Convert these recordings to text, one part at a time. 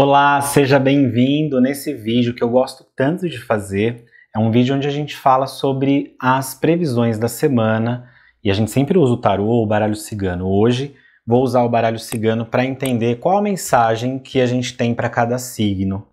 Olá, seja bem-vindo nesse vídeo que eu gosto tanto de fazer. É um vídeo onde a gente fala sobre as previsões da semana e a gente sempre usa o tarô ou o baralho cigano. Hoje vou usar o baralho cigano para entender qual a mensagem que a gente tem para cada signo.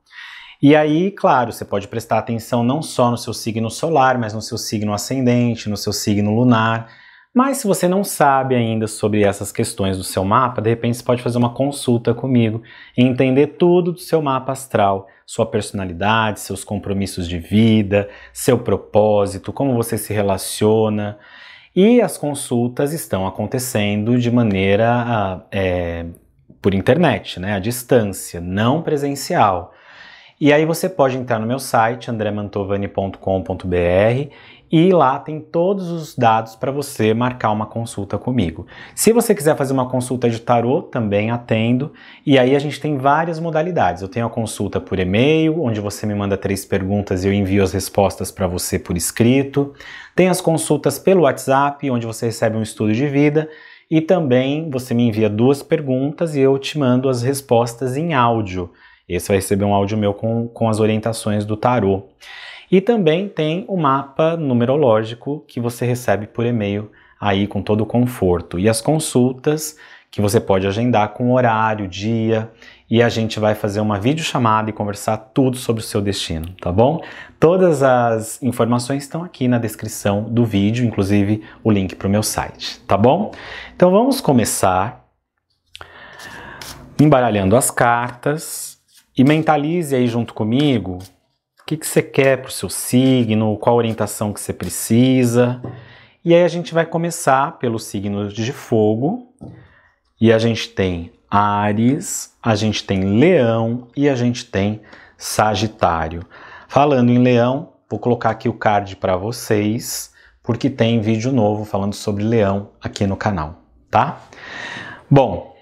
E aí, claro, você pode prestar atenção não só no seu signo solar, mas no seu signo ascendente, no seu signo lunar. Mas se você não sabe ainda sobre essas questões do seu mapa, de repente você pode fazer uma consulta comigo e entender tudo do seu mapa astral, sua personalidade, seus compromissos de vida, seu propósito, como você se relaciona. E as consultas estão acontecendo de maneira ah, é, por internet, né, à distância, não presencial. E aí você pode entrar no meu site, andremantovani.com.br, e lá tem todos os dados para você marcar uma consulta comigo. Se você quiser fazer uma consulta de tarô, também atendo. E aí a gente tem várias modalidades. Eu tenho a consulta por e-mail, onde você me manda três perguntas e eu envio as respostas para você por escrito. Tem as consultas pelo WhatsApp, onde você recebe um estudo de vida. E também você me envia duas perguntas e eu te mando as respostas em áudio esse vai receber um áudio meu com, com as orientações do tarô. E também tem o mapa numerológico que você recebe por e-mail aí com todo o conforto. E as consultas que você pode agendar com horário, dia, e a gente vai fazer uma videochamada e conversar tudo sobre o seu destino, tá bom? Todas as informações estão aqui na descrição do vídeo, inclusive o link para o meu site, tá bom? Então vamos começar embaralhando as cartas. E mentalize aí junto comigo o que, que você quer para o seu signo, qual orientação que você precisa. E aí a gente vai começar pelos signos de fogo. E a gente tem Ares, a gente tem Leão e a gente tem Sagitário. Falando em Leão, vou colocar aqui o card para vocês, porque tem vídeo novo falando sobre Leão aqui no canal, tá? Bom,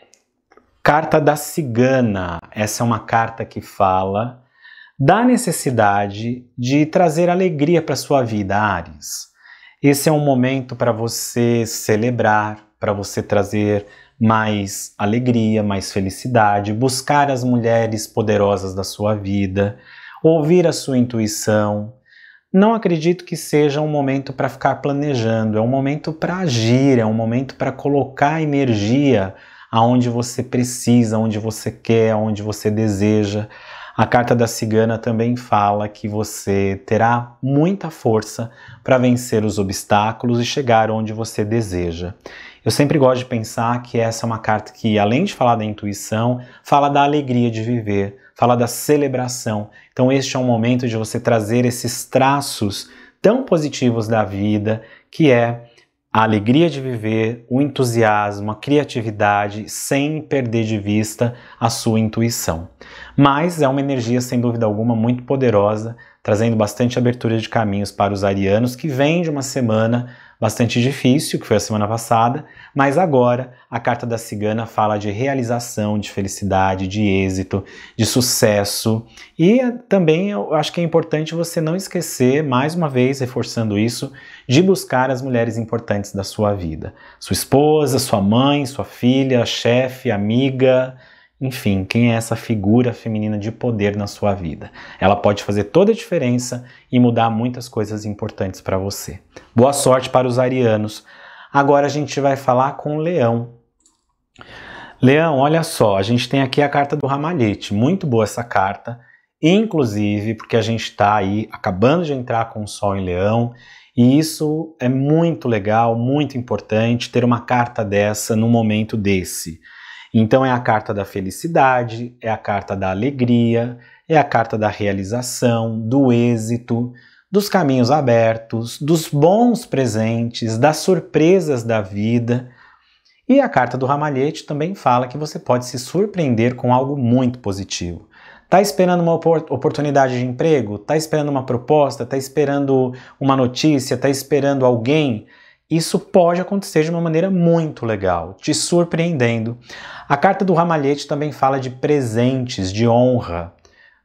carta da Cigana. Essa é uma carta que fala da necessidade de trazer alegria para sua vida, Ares. Esse é um momento para você celebrar, para você trazer mais alegria, mais felicidade, buscar as mulheres poderosas da sua vida, ouvir a sua intuição. Não acredito que seja um momento para ficar planejando, é um momento para agir, é um momento para colocar energia aonde você precisa, onde você quer, onde você deseja. A carta da cigana também fala que você terá muita força para vencer os obstáculos e chegar onde você deseja. Eu sempre gosto de pensar que essa é uma carta que, além de falar da intuição, fala da alegria de viver, fala da celebração. Então, este é um momento de você trazer esses traços tão positivos da vida, que é a alegria de viver, o entusiasmo, a criatividade, sem perder de vista a sua intuição. Mas é uma energia, sem dúvida alguma, muito poderosa trazendo bastante abertura de caminhos para os arianos que vêm de uma semana bastante difícil, que foi a semana passada, mas agora a carta da cigana fala de realização, de felicidade, de êxito, de sucesso. E é, também eu acho que é importante você não esquecer, mais uma vez reforçando isso, de buscar as mulheres importantes da sua vida. Sua esposa, sua mãe, sua filha, chefe, amiga, enfim, quem é essa figura feminina de poder na sua vida. Ela pode fazer toda a diferença e mudar muitas coisas importantes para você. Boa sorte para os arianos. Agora a gente vai falar com o Leão. Leão, olha só, a gente tem aqui a carta do Ramalhete. Muito boa essa carta, inclusive porque a gente está aí acabando de entrar com o Sol em Leão e isso é muito legal, muito importante ter uma carta dessa num momento desse. Então é a carta da felicidade, é a carta da alegria, é a carta da realização, do êxito, dos caminhos abertos, dos bons presentes, das surpresas da vida. E a carta do ramalhete também fala que você pode se surpreender com algo muito positivo. Tá esperando uma oportunidade de emprego? Tá esperando uma proposta? Tá esperando uma notícia? Tá esperando alguém? Isso pode acontecer de uma maneira muito legal, te surpreendendo. A carta do ramalhete também fala de presentes, de honra,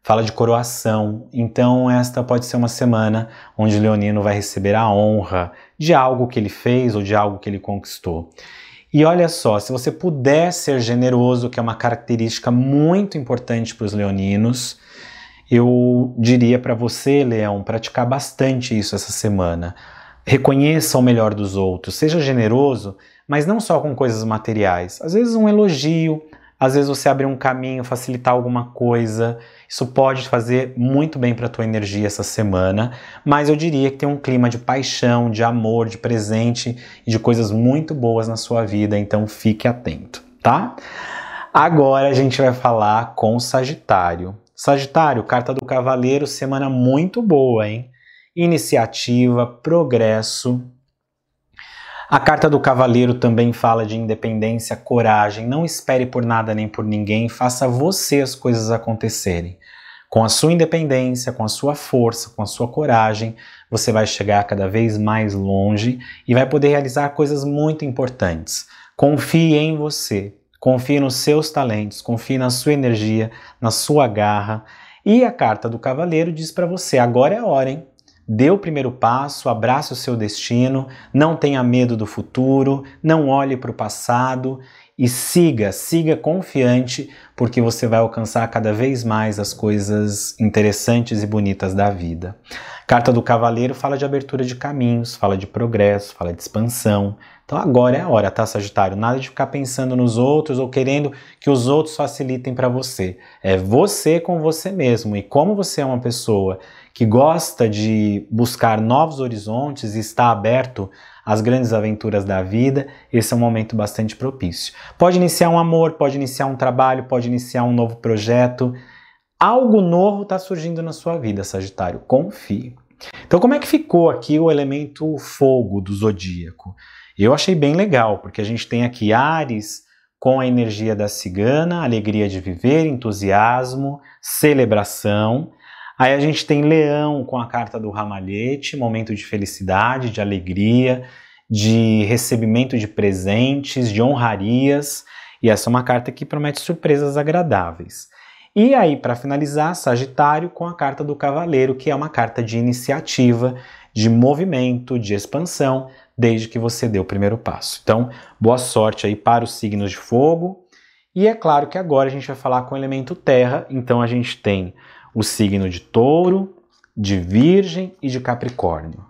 fala de coroação. Então, esta pode ser uma semana onde o Leonino vai receber a honra de algo que ele fez ou de algo que ele conquistou. E olha só, se você puder ser generoso, que é uma característica muito importante para os leoninos, eu diria para você, Leão, praticar bastante isso essa semana. Reconheça o melhor dos outros, seja generoso, mas não só com coisas materiais. Às vezes um elogio, às vezes você abrir um caminho, facilitar alguma coisa. Isso pode fazer muito bem para a tua energia essa semana, mas eu diria que tem um clima de paixão, de amor, de presente e de coisas muito boas na sua vida, então fique atento, tá? Agora a gente vai falar com Sagitário. Sagitário, carta do cavaleiro, semana muito boa, hein? iniciativa, progresso. A carta do cavaleiro também fala de independência, coragem, não espere por nada nem por ninguém, faça você as coisas acontecerem. Com a sua independência, com a sua força, com a sua coragem, você vai chegar cada vez mais longe e vai poder realizar coisas muito importantes. Confie em você, confie nos seus talentos, confie na sua energia, na sua garra. E a carta do cavaleiro diz para você: agora é a hora, hein? Dê o primeiro passo, abrace o seu destino, não tenha medo do futuro, não olhe para o passado e siga, siga confiante, porque você vai alcançar cada vez mais as coisas interessantes e bonitas da vida. Carta do Cavaleiro fala de abertura de caminhos, fala de progresso, fala de expansão. Então agora é a hora, tá, Sagitário? Nada de ficar pensando nos outros ou querendo que os outros facilitem para você. É você com você mesmo. E como você é uma pessoa que gosta de buscar novos horizontes e está aberto às grandes aventuras da vida, esse é um momento bastante propício. Pode iniciar um amor, pode iniciar um trabalho, pode iniciar um novo projeto. Algo novo está surgindo na sua vida, Sagitário. Confie. Então, como é que ficou aqui o elemento fogo do zodíaco? Eu achei bem legal, porque a gente tem aqui Ares com a energia da cigana, alegria de viver, entusiasmo, celebração. Aí a gente tem leão com a carta do ramalhete, momento de felicidade, de alegria, de recebimento de presentes, de honrarias. E essa é uma carta que promete surpresas agradáveis. E aí, para finalizar, Sagitário com a carta do Cavaleiro, que é uma carta de iniciativa, de movimento, de expansão, desde que você deu o primeiro passo. Então, boa sorte aí para os signos de fogo. E é claro que agora a gente vai falar com o elemento terra, então a gente tem o signo de Touro, de Virgem e de Capricórnio.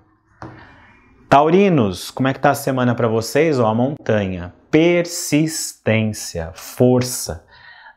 Taurinos, como é que está a semana para vocês? Ó, a montanha, persistência, força,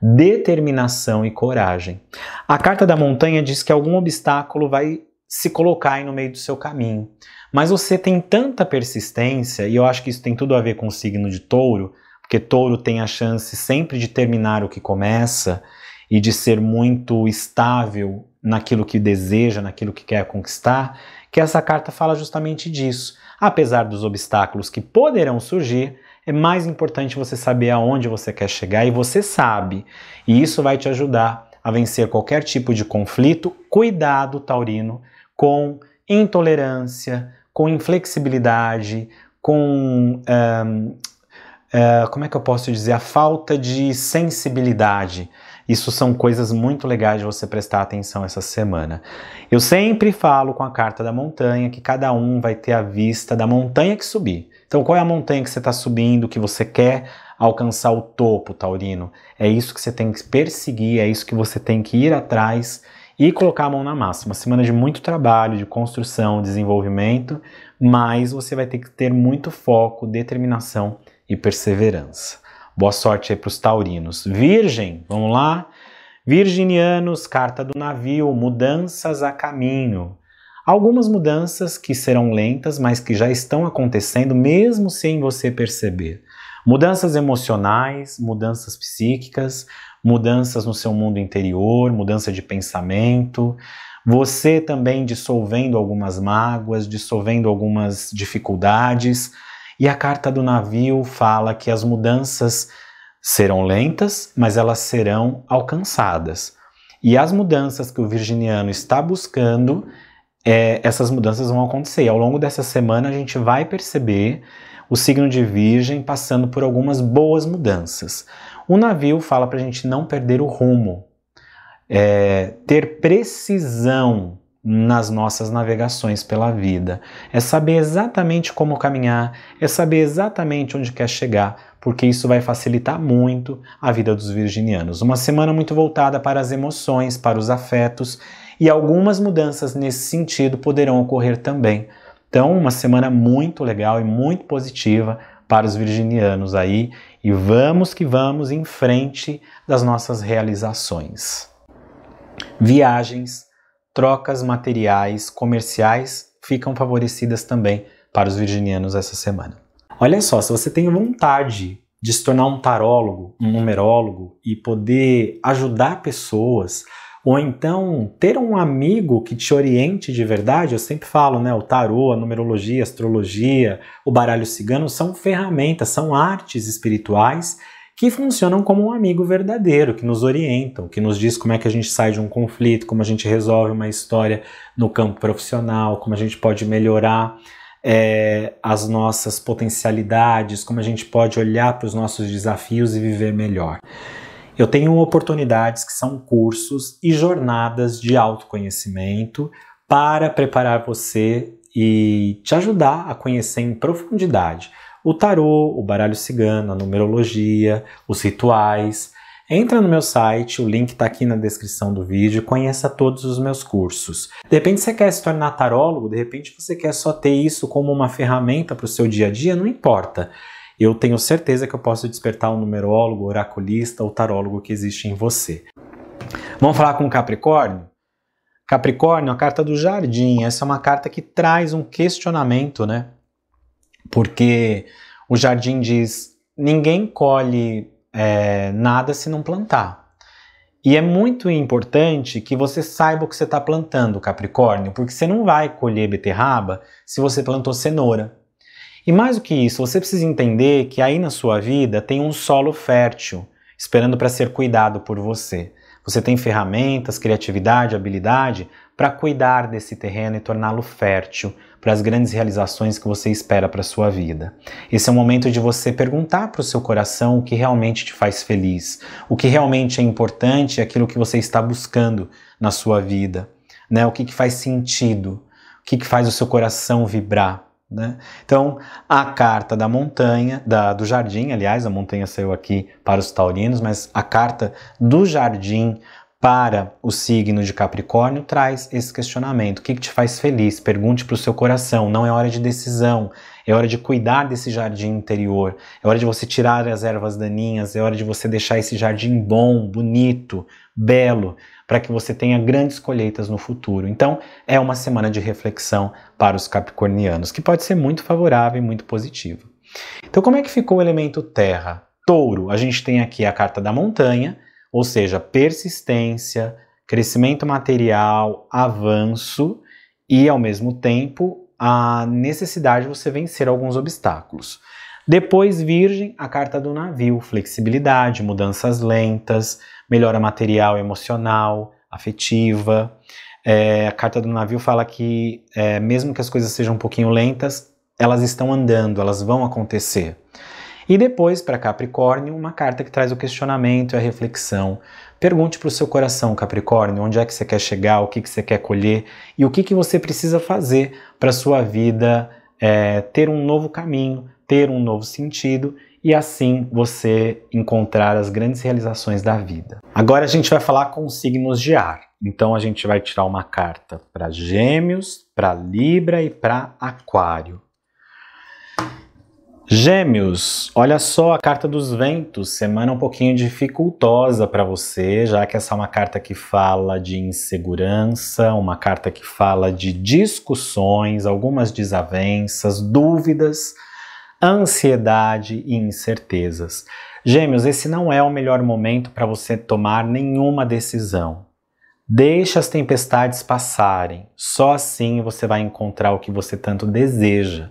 determinação e coragem. A carta da montanha diz que algum obstáculo vai se colocar aí no meio do seu caminho. Mas você tem tanta persistência, e eu acho que isso tem tudo a ver com o signo de touro, porque touro tem a chance sempre de terminar o que começa, e de ser muito estável naquilo que deseja, naquilo que quer conquistar, que essa carta fala justamente disso. Apesar dos obstáculos que poderão surgir, é mais importante você saber aonde você quer chegar e você sabe. E isso vai te ajudar a vencer qualquer tipo de conflito. Cuidado, Taurino, com intolerância, com inflexibilidade, com. Um, uh, eh, como é que eu posso dizer? A falta de sensibilidade. Isso são coisas muito legais de você prestar atenção essa semana. Eu sempre falo com a carta da montanha que cada um vai ter a vista da montanha que subir. Então, qual é a montanha que você está subindo, que você quer alcançar o topo, Taurino? É isso que você tem que perseguir, é isso que você tem que ir atrás e colocar a mão na massa. Uma semana de muito trabalho, de construção, desenvolvimento, mas você vai ter que ter muito foco, determinação e perseverança. Boa sorte aí para os taurinos. Virgem, vamos lá? Virginianos, carta do navio, mudanças a caminho. Algumas mudanças que serão lentas, mas que já estão acontecendo mesmo sem você perceber. Mudanças emocionais, mudanças psíquicas, mudanças no seu mundo interior, mudança de pensamento, você também dissolvendo algumas mágoas, dissolvendo algumas dificuldades. E a carta do navio fala que as mudanças serão lentas, mas elas serão alcançadas. E as mudanças que o virginiano está buscando, é, essas mudanças vão acontecer. E ao longo dessa semana a gente vai perceber o signo de Virgem passando por algumas boas mudanças. O navio fala para a gente não perder o rumo, é, ter precisão nas nossas navegações pela vida. É saber exatamente como caminhar, é saber exatamente onde quer chegar, porque isso vai facilitar muito a vida dos virginianos. Uma semana muito voltada para as emoções, para os afetos, e algumas mudanças nesse sentido poderão ocorrer também. Então, uma semana muito legal e muito positiva para os virginianos aí, e vamos que vamos em frente das nossas realizações. Viagens trocas materiais comerciais ficam favorecidas também para os virginianos essa semana. Olha só, se você tem vontade de se tornar um tarólogo, um numerólogo e poder ajudar pessoas, ou então ter um amigo que te oriente de verdade, eu sempre falo, né, o tarô, a numerologia, a astrologia, o baralho cigano são ferramentas, são artes espirituais que funcionam como um amigo verdadeiro, que nos orientam, que nos diz como é que a gente sai de um conflito, como a gente resolve uma história no campo profissional, como a gente pode melhorar é, as nossas potencialidades, como a gente pode olhar para os nossos desafios e viver melhor. Eu tenho oportunidades que são cursos e jornadas de autoconhecimento para preparar você e te ajudar a conhecer em profundidade o tarô, o baralho cigano, a numerologia, os rituais. Entra no meu site, o link está aqui na descrição do vídeo, conheça todos os meus cursos. De repente você quer se tornar tarólogo, de repente você quer só ter isso como uma ferramenta para o seu dia a dia, não importa. Eu tenho certeza que eu posso despertar o numerólogo, oraculista, o tarólogo que existe em você. Vamos falar com o Capricórnio? Capricórnio, a carta do jardim, essa é uma carta que traz um questionamento, né? Porque o jardim diz: ninguém colhe é, nada se não plantar. E é muito importante que você saiba o que você está plantando, Capricórnio, porque você não vai colher beterraba se você plantou cenoura. E mais do que isso, você precisa entender que aí na sua vida tem um solo fértil esperando para ser cuidado por você. Você tem ferramentas, criatividade, habilidade para cuidar desse terreno e torná-lo fértil para as grandes realizações que você espera para a sua vida. Esse é o momento de você perguntar para o seu coração o que realmente te faz feliz, o que realmente é importante, aquilo que você está buscando na sua vida, né? o que, que faz sentido, o que, que faz o seu coração vibrar. Né? Então, a carta da montanha, da, do jardim, aliás, a montanha saiu aqui para os taurinos, mas a carta do jardim para o signo de Capricórnio traz esse questionamento. O que, que te faz feliz? Pergunte para o seu coração. Não é hora de decisão, é hora de cuidar desse jardim interior. É hora de você tirar as ervas daninhas, é hora de você deixar esse jardim bom, bonito, belo, para que você tenha grandes colheitas no futuro. Então, é uma semana de reflexão para os capricornianos, que pode ser muito favorável e muito positiva. Então, como é que ficou o elemento terra? Touro, a gente tem aqui a carta da montanha ou seja, persistência, crescimento material, avanço e, ao mesmo tempo, a necessidade de você vencer alguns obstáculos. Depois, Virgem, a carta do navio, flexibilidade, mudanças lentas, melhora material, emocional, afetiva. É, a carta do navio fala que, é, mesmo que as coisas sejam um pouquinho lentas, elas estão andando, elas vão acontecer. E depois, para Capricórnio, uma carta que traz o questionamento e a reflexão. Pergunte para o seu coração, Capricórnio, onde é que você quer chegar, o que, que você quer colher e o que, que você precisa fazer para sua vida é, ter um novo caminho, ter um novo sentido e assim você encontrar as grandes realizações da vida. Agora a gente vai falar com signos de ar. Então a gente vai tirar uma carta para Gêmeos, para Libra e para Aquário. Gêmeos, olha só a carta dos ventos, semana um pouquinho dificultosa para você, já que essa é uma carta que fala de insegurança, uma carta que fala de discussões, algumas desavenças, dúvidas, ansiedade e incertezas. Gêmeos, esse não é o melhor momento para você tomar nenhuma decisão. Deixa as tempestades passarem, só assim você vai encontrar o que você tanto deseja.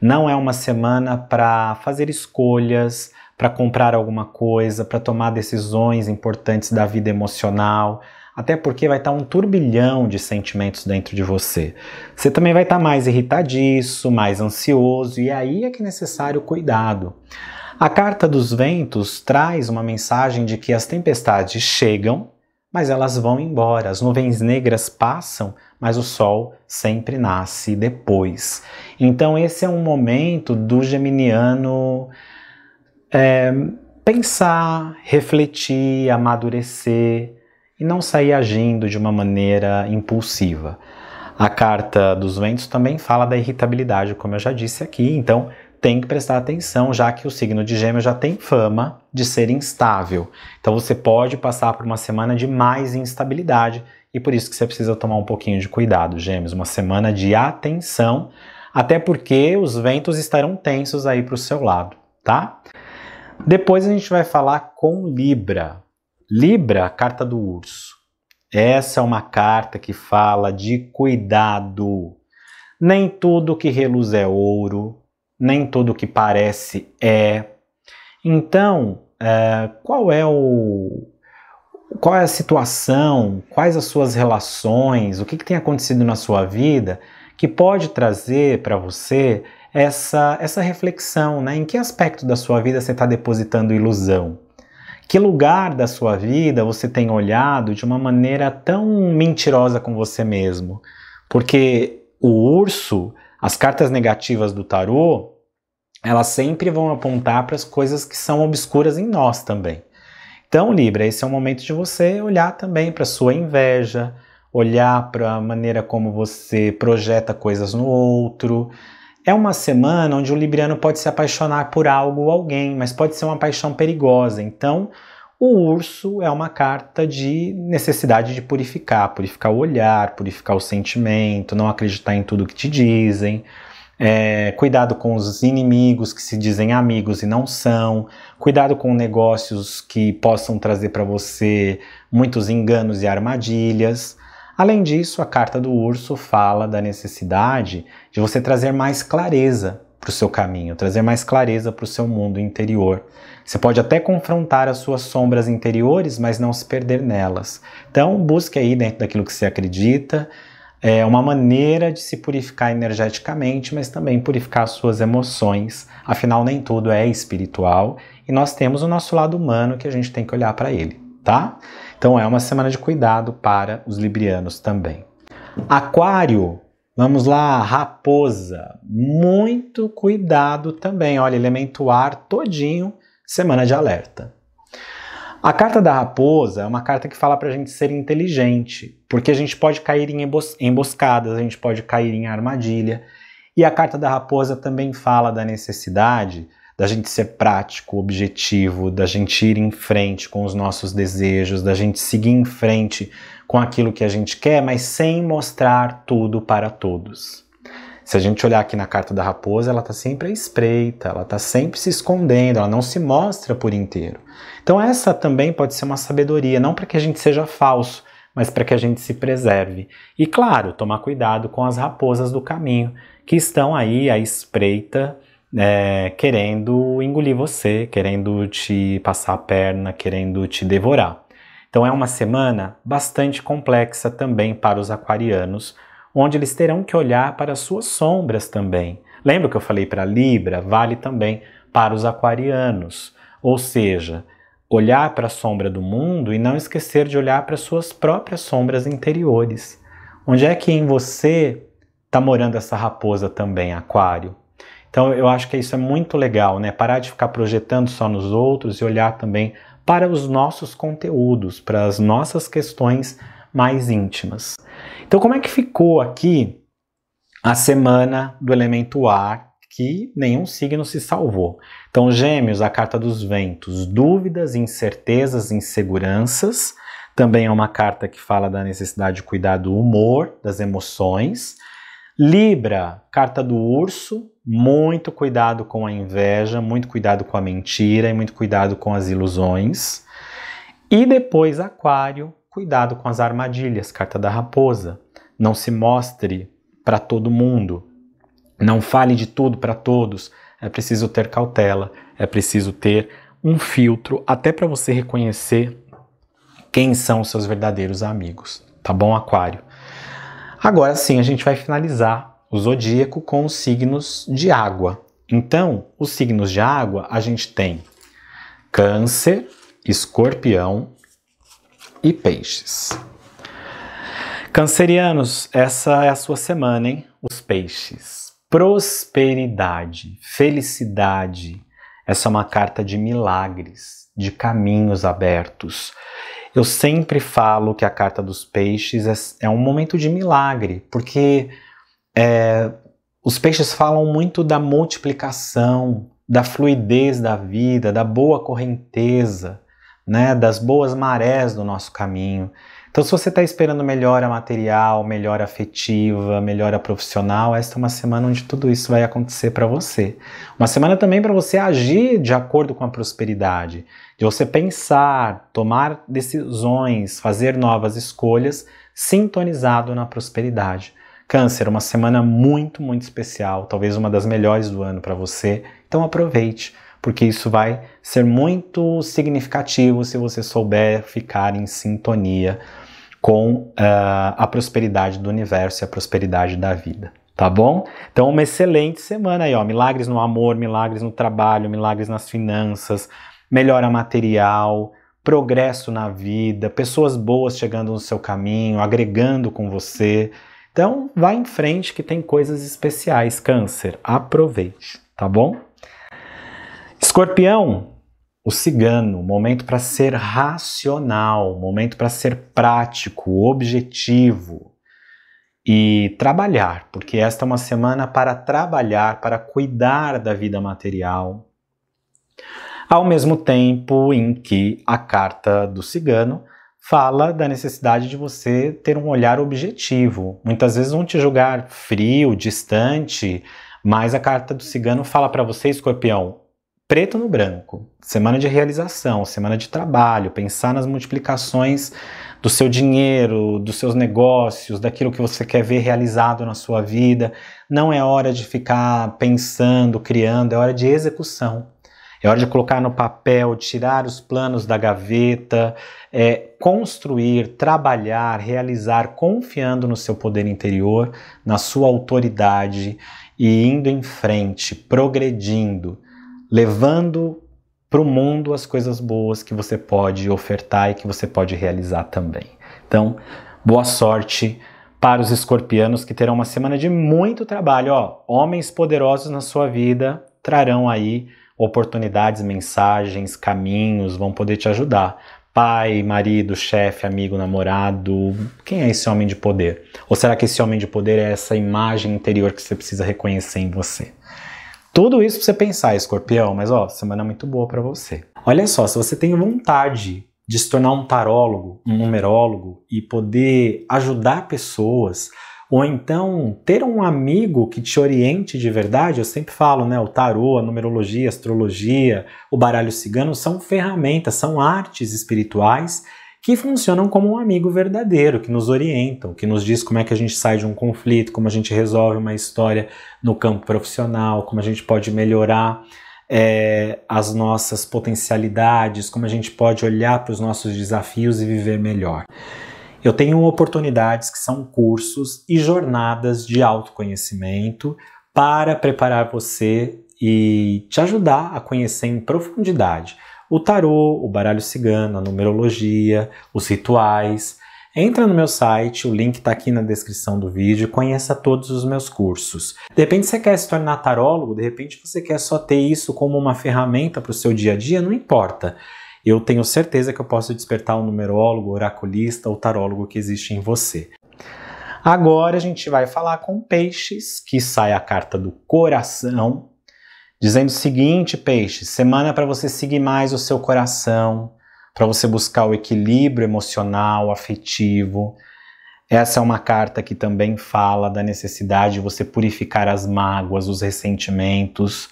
Não é uma semana para fazer escolhas, para comprar alguma coisa, para tomar decisões importantes da vida emocional, até porque vai estar tá um turbilhão de sentimentos dentro de você. Você também vai estar tá mais irritadiço, mais ansioso, e aí é que é necessário cuidado. A carta dos ventos traz uma mensagem de que as tempestades chegam, mas elas vão embora. As nuvens negras passam, mas o Sol sempre nasce depois. Então, esse é um momento do geminiano é, pensar, refletir, amadurecer e não sair agindo de uma maneira impulsiva. A carta dos ventos também fala da irritabilidade, como eu já disse aqui, então tem que prestar atenção, já que o signo de Gêmeos já tem fama de ser instável. Então você pode passar por uma semana de mais instabilidade, e por isso que você precisa tomar um pouquinho de cuidado, gêmeos, uma semana de atenção, até porque os ventos estarão tensos aí para o seu lado, tá? Depois a gente vai falar com Libra. Libra, carta do urso. Essa é uma carta que fala de cuidado. Nem tudo que reluz é ouro, nem tudo que parece é. Então, é, qual é o, qual é a situação, quais as suas relações, o que, que tem acontecido na sua vida que pode trazer para você essa, essa reflexão, né? Em que aspecto da sua vida você está depositando ilusão? Que lugar da sua vida você tem olhado de uma maneira tão mentirosa com você mesmo? Porque o urso, as cartas negativas do tarô, elas sempre vão apontar para as coisas que são obscuras em nós também. Então, Libra, esse é o momento de você olhar também para sua inveja, olhar para a maneira como você projeta coisas no outro. É uma semana onde o libriano pode se apaixonar por algo ou alguém, mas pode ser uma paixão perigosa. Então, o urso é uma carta de necessidade de purificar, purificar o olhar, purificar o sentimento, não acreditar em tudo que te dizem é, cuidado com os inimigos que se dizem amigos e não são, cuidado com negócios que possam trazer para você muitos enganos e armadilhas. Além disso, a carta do urso fala da necessidade de você trazer mais clareza para o seu caminho, trazer mais clareza para o seu mundo interior. Você pode até confrontar as suas sombras interiores, mas não se perder nelas. Então, busque aí dentro daquilo que você acredita, é uma maneira de se purificar energeticamente, mas também purificar suas emoções. Afinal, nem tudo é espiritual e nós temos o nosso lado humano que a gente tem que olhar para ele, tá? Então é uma semana de cuidado para os librianos também. Aquário, vamos lá, raposa, muito cuidado também. Olha, elemento ar todinho, semana de alerta. A carta da raposa é uma carta que fala para a gente ser inteligente, porque a gente pode cair em emboscadas, a gente pode cair em armadilha. E a carta da raposa também fala da necessidade da gente ser prático, objetivo, da gente ir em frente com os nossos desejos, da gente seguir em frente com aquilo que a gente quer, mas sem mostrar tudo para todos. Se a gente olhar aqui na carta da raposa, ela está sempre à espreita, ela está sempre se escondendo, ela não se mostra por inteiro. Então, essa também pode ser uma sabedoria, não para que a gente seja falso, mas para que a gente se preserve. E, claro, tomar cuidado com as raposas do caminho, que estão aí à espreita, é, querendo engolir você, querendo te passar a perna, querendo te devorar. Então, é uma semana bastante complexa também para os aquarianos onde eles terão que olhar para suas sombras também. Lembra que eu falei para Libra? Vale também para os aquarianos. Ou seja, olhar para a sombra do mundo e não esquecer de olhar para suas próprias sombras interiores. Onde é que em você está morando essa raposa também, Aquário? Então eu acho que isso é muito legal, né? Parar de ficar projetando só nos outros e olhar também para os nossos conteúdos, para as nossas questões mais íntimas. Então, como é que ficou aqui a semana do elemento ar, que nenhum signo se salvou? Então, Gêmeos, a carta dos ventos, dúvidas, incertezas, inseguranças. Também é uma carta que fala da necessidade de cuidar do humor, das emoções. Libra, carta do urso, muito cuidado com a inveja, muito cuidado com a mentira e muito cuidado com as ilusões. E depois Aquário, cuidado com as armadilhas, carta da raposa. Não se mostre para todo mundo. Não fale de tudo para todos. É preciso ter cautela, é preciso ter um filtro até para você reconhecer quem são os seus verdadeiros amigos, tá bom, Aquário? Agora sim, a gente vai finalizar o zodíaco com os signos de água. Então, os signos de água a gente tem Câncer, Escorpião, e peixes. Cancerianos, essa é a sua semana, hein? Os peixes. Prosperidade, felicidade. Essa é uma carta de milagres, de caminhos abertos. Eu sempre falo que a carta dos peixes é, é um momento de milagre, porque é, os peixes falam muito da multiplicação, da fluidez da vida, da boa correnteza, né, das boas marés do nosso caminho. Então, se você está esperando melhora material, melhora afetiva, melhora profissional, esta é uma semana onde tudo isso vai acontecer para você. Uma semana também para você agir de acordo com a prosperidade, de você pensar, tomar decisões, fazer novas escolhas, sintonizado na prosperidade. Câncer, uma semana muito, muito especial, talvez uma das melhores do ano para você. Então aproveite porque isso vai ser muito significativo se você souber ficar em sintonia com uh, a prosperidade do universo e a prosperidade da vida. Tá bom? Então, uma excelente semana aí, ó. Milagres no amor, milagres no trabalho, milagres nas finanças, melhora material, progresso na vida, pessoas boas chegando no seu caminho, agregando com você. Então, vá em frente que tem coisas especiais, Câncer. Aproveite, tá bom? Escorpião, o cigano, momento para ser racional, momento para ser prático, objetivo e trabalhar, porque esta é uma semana para trabalhar, para cuidar da vida material. Ao mesmo tempo em que a carta do cigano fala da necessidade de você ter um olhar objetivo. Muitas vezes vão te julgar frio, distante, mas a carta do cigano fala para você, escorpião, preto no branco. Semana de realização, semana de trabalho, pensar nas multiplicações do seu dinheiro, dos seus negócios, daquilo que você quer ver realizado na sua vida. Não é hora de ficar pensando, criando, é hora de execução. É hora de colocar no papel, tirar os planos da gaveta, é, construir, trabalhar, realizar, confiando no seu poder interior, na sua autoridade e indo em frente, progredindo levando para o mundo as coisas boas que você pode ofertar e que você pode realizar também. Então, boa sorte para os escorpianos que terão uma semana de muito trabalho. Ó, homens poderosos na sua vida trarão aí oportunidades, mensagens, caminhos, vão poder te ajudar. Pai, marido, chefe, amigo, namorado, quem é esse homem de poder? Ou será que esse homem de poder é essa imagem interior que você precisa reconhecer em você? Tudo isso pra você pensar, escorpião, mas ó, semana é muito boa para você. Olha só, se você tem vontade de se tornar um tarólogo, um numerólogo e poder ajudar pessoas, ou então ter um amigo que te oriente de verdade, eu sempre falo, né, o tarô, a numerologia, a astrologia, o baralho cigano são ferramentas, são artes espirituais que funcionam como um amigo verdadeiro, que nos orientam, que nos diz como é que a gente sai de um conflito, como a gente resolve uma história no campo profissional, como a gente pode melhorar é, as nossas potencialidades, como a gente pode olhar para os nossos desafios e viver melhor. Eu tenho oportunidades que são cursos e jornadas de autoconhecimento para preparar você e te ajudar a conhecer em profundidade o tarô, o baralho cigano, a numerologia, os rituais. Entra no meu site, o link está aqui na descrição do vídeo, conheça todos os meus cursos. De repente você quer se tornar tarólogo, de repente você quer só ter isso como uma ferramenta para o seu dia a dia, não importa. Eu tenho certeza que eu posso despertar o um numerólogo, oraculista ou tarólogo que existe em você. Agora a gente vai falar com peixes, que sai a carta do coração, dizendo o seguinte, peixe, semana é para você seguir mais o seu coração, para você buscar o equilíbrio emocional, afetivo. Essa é uma carta que também fala da necessidade de você purificar as mágoas, os ressentimentos.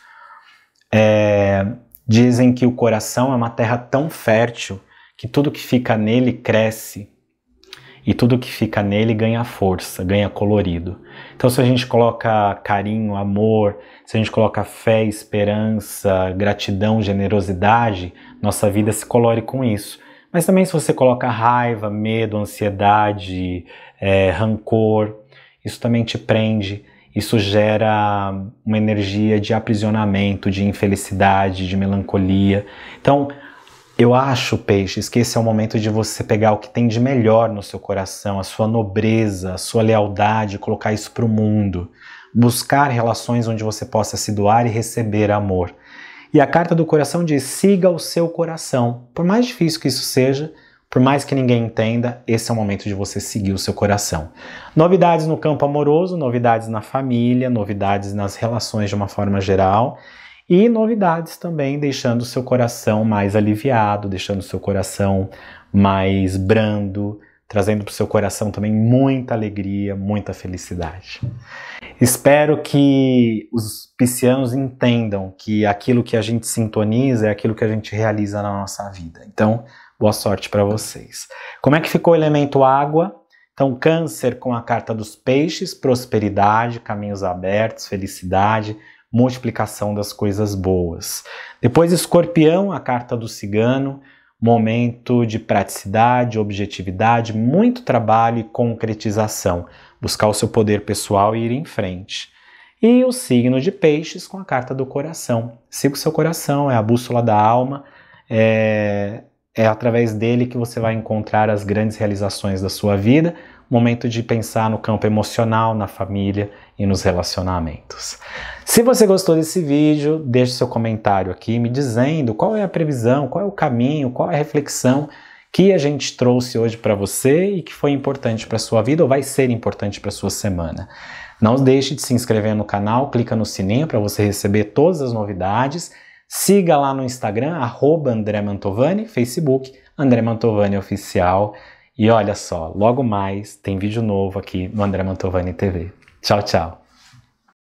É, dizem que o coração é uma terra tão fértil que tudo que fica nele cresce e tudo que fica nele ganha força, ganha colorido. Então, se a gente coloca carinho, amor, se a gente coloca fé, esperança, gratidão, generosidade, nossa vida se colore com isso. Mas também, se você coloca raiva, medo, ansiedade, é, rancor, isso também te prende. Isso gera uma energia de aprisionamento, de infelicidade, de melancolia. Então, eu acho, peixes, que esse é o momento de você pegar o que tem de melhor no seu coração, a sua nobreza, a sua lealdade, colocar isso para o mundo. Buscar relações onde você possa se doar e receber amor. E a carta do coração diz: siga o seu coração. Por mais difícil que isso seja, por mais que ninguém entenda, esse é o momento de você seguir o seu coração. Novidades no campo amoroso, novidades na família, novidades nas relações de uma forma geral. E novidades também, deixando o seu coração mais aliviado, deixando o seu coração mais brando, trazendo para o seu coração também muita alegria, muita felicidade. Espero que os piscianos entendam que aquilo que a gente sintoniza é aquilo que a gente realiza na nossa vida. Então, boa sorte para vocês. Como é que ficou o elemento água? Então, câncer com a carta dos peixes, prosperidade, caminhos abertos, felicidade, multiplicação das coisas boas. Depois, Escorpião, a carta do cigano, momento de praticidade, objetividade, muito trabalho e concretização, buscar o seu poder pessoal e ir em frente. E o signo de peixes com a carta do coração. Siga o seu coração, é a bússola da alma, é, é através dele que você vai encontrar as grandes realizações da sua vida, momento de pensar no campo emocional, na família e nos relacionamentos. Se você gostou desse vídeo, deixe seu comentário aqui me dizendo qual é a previsão, qual é o caminho, qual é a reflexão que a gente trouxe hoje para você e que foi importante para sua vida ou vai ser importante para sua semana. Não deixe de se inscrever no canal, clica no sininho para você receber todas as novidades. Siga lá no Instagram, arroba André Mantovani, Facebook, André Mantovani Oficial. E olha só, logo mais tem vídeo novo aqui no André Mantovani TV. Tchau, tchau.